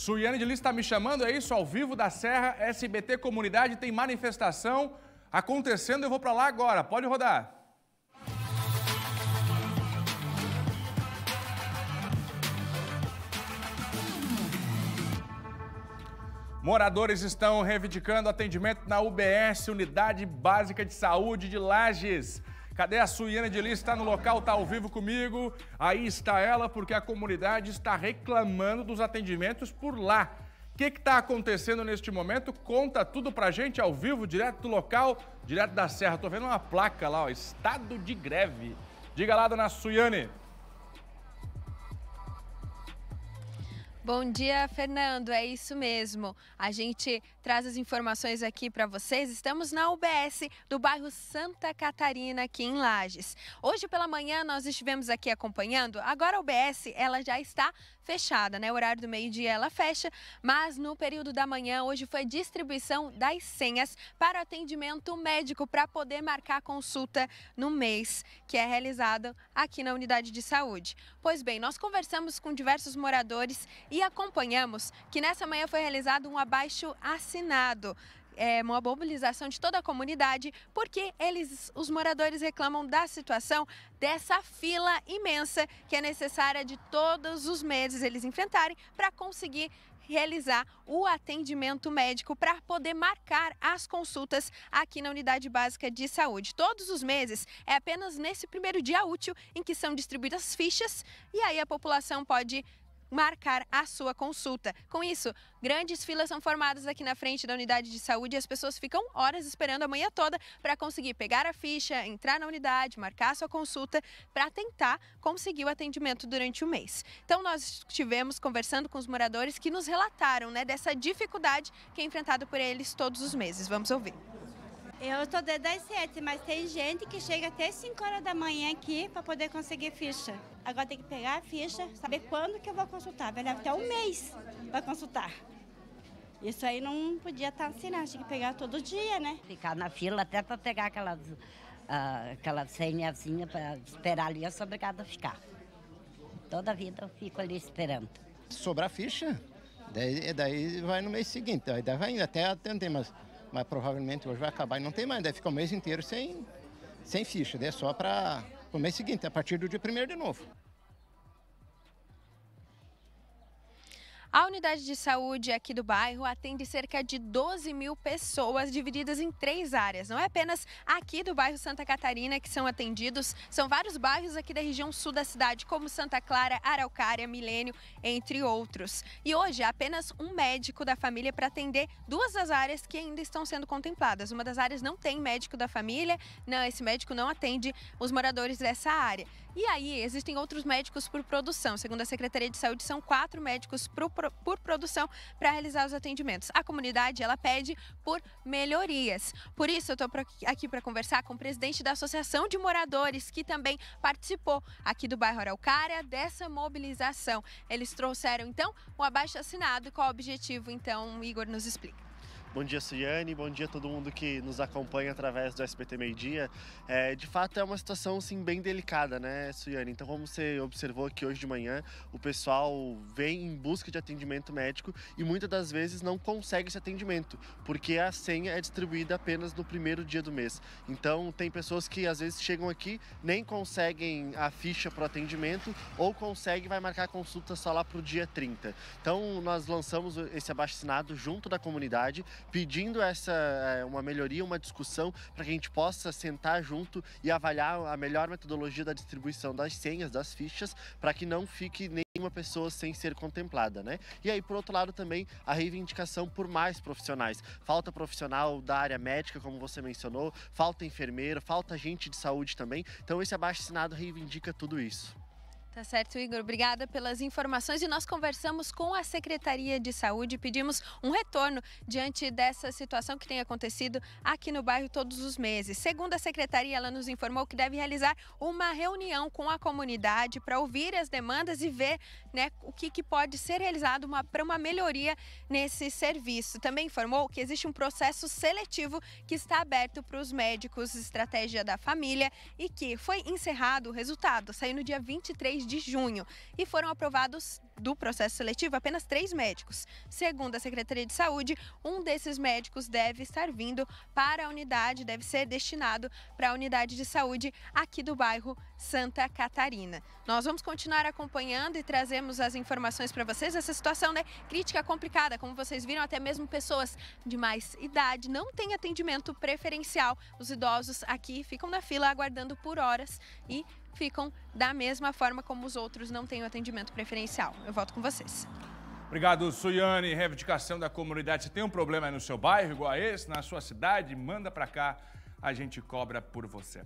Suiane de Lis está me chamando, é isso? Ao vivo da Serra, SBT Comunidade, tem manifestação acontecendo, eu vou para lá agora, pode rodar. Moradores estão reivindicando atendimento na UBS, Unidade Básica de Saúde de Lages. Cadê a Suiana de Lis? Está no local, está ao vivo comigo. Aí está ela, porque a comunidade está reclamando dos atendimentos por lá. O que está acontecendo neste momento? Conta tudo a gente ao vivo, direto do local, direto da Serra. Estou vendo uma placa lá, ó, estado de greve. Diga lá, dona Suiane. Bom dia, Fernando. É isso mesmo. A gente traz as informações aqui para vocês. Estamos na UBS do bairro Santa Catarina, aqui em Lages. Hoje pela manhã nós estivemos aqui acompanhando. Agora a UBS ela já está fechada, né? O horário do meio-dia ela fecha, mas no período da manhã hoje foi distribuição das senhas para atendimento médico para poder marcar consulta no mês que é realizado aqui na unidade de saúde. Pois bem, nós conversamos com diversos moradores e acompanhamos que nessa manhã foi realizado um abaixo assinado é, uma mobilização de toda a comunidade, porque eles, os moradores reclamam da situação dessa fila imensa que é necessária de todos os meses eles enfrentarem para conseguir realizar o atendimento médico para poder marcar as consultas aqui na Unidade Básica de Saúde. Todos os meses é apenas nesse primeiro dia útil em que são distribuídas fichas e aí a população pode marcar a sua consulta. Com isso, grandes filas são formadas aqui na frente da unidade de saúde e as pessoas ficam horas esperando a manhã toda para conseguir pegar a ficha, entrar na unidade, marcar a sua consulta para tentar conseguir o atendimento durante o mês. Então nós estivemos conversando com os moradores que nos relataram, né, dessa dificuldade que é enfrentada por eles todos os meses. Vamos ouvir. Eu estou desde as sete, mas tem gente que chega até 5 horas da manhã aqui para poder conseguir ficha. Agora tem que pegar a ficha, saber quando que eu vou consultar. Vai levar até um mês para consultar. Isso aí não podia tá estar assim, não. Tinha que pegar todo dia, né? Ficar na fila até para pegar ah, aquela uh, senhazinha para esperar ali, eu é sou obrigada a ficar. Toda a vida eu fico ali esperando. Sobrar ficha, daí, daí vai no mês seguinte, daí vai indo até atender, mas mas provavelmente hoje vai acabar e não tem mais, deve né? ficar o mês inteiro sem, sem ficha, é só para o mês seguinte, a partir do dia primeiro de novo. A unidade de saúde aqui do bairro atende cerca de 12 mil pessoas, divididas em três áreas. Não é apenas aqui do bairro Santa Catarina que são atendidos, são vários bairros aqui da região sul da cidade, como Santa Clara, Araucária, Milênio, entre outros. E hoje, apenas um médico da família para atender duas das áreas que ainda estão sendo contempladas. Uma das áreas não tem médico da família, não, né, esse médico não atende os moradores dessa área. E aí, existem outros médicos por produção. Segundo a Secretaria de Saúde, são quatro médicos por, por produção para realizar os atendimentos. A comunidade, ela pede por melhorias. Por isso, eu estou aqui para conversar com o presidente da Associação de Moradores, que também participou aqui do bairro Araucária dessa mobilização. Eles trouxeram, então, um abaixo-assinado. Qual o objetivo, então, Igor nos explica. Bom dia, Suiane. Bom dia a todo mundo que nos acompanha através do SBT Meio Dia. É, de fato, é uma situação assim, bem delicada, né, Suiane? Então, como você observou aqui hoje de manhã, o pessoal vem em busca de atendimento médico e muitas das vezes não consegue esse atendimento, porque a senha é distribuída apenas no primeiro dia do mês. Então, tem pessoas que às vezes chegam aqui, nem conseguem a ficha para o atendimento ou consegue vai marcar consulta só lá para o dia 30. Então, nós lançamos esse abaixo junto da comunidade pedindo essa é, uma melhoria, uma discussão para que a gente possa sentar junto e avaliar a melhor metodologia da distribuição das senhas, das fichas, para que não fique nenhuma pessoa sem ser contemplada, né? E aí, por outro lado, também a reivindicação por mais profissionais. Falta profissional da área médica, como você mencionou, falta enfermeiro, falta gente de saúde também. Então, esse abaixo-assinado reivindica tudo isso. Tá certo, Igor. Obrigada pelas informações. E nós conversamos com a Secretaria de Saúde e pedimos um retorno diante dessa situação que tem acontecido aqui no bairro todos os meses. Segundo a secretaria, ela nos informou que deve realizar uma reunião com a comunidade para ouvir as demandas e ver né, o que, que pode ser realizado para uma melhoria nesse serviço. Também informou que existe um processo seletivo que está aberto para os médicos, estratégia da família e que foi encerrado o resultado. Saiu no dia 23 de junho e foram aprovados do processo seletivo apenas três médicos. Segundo a Secretaria de Saúde, um desses médicos deve estar vindo para a unidade, deve ser destinado para a unidade de saúde aqui do bairro Santa Catarina. Nós vamos continuar acompanhando e trazemos as informações para vocês. Essa situação né, crítica, complicada, como vocês viram, até mesmo pessoas de mais idade não têm atendimento preferencial. Os idosos aqui ficam na fila aguardando por horas e ficam da mesma forma como os outros, não têm o atendimento preferencial. Eu volto com vocês. Obrigado, Suiane. Reivindicação da comunidade. Se tem um problema no seu bairro igual a esse, na sua cidade, manda para cá, a gente cobra por você.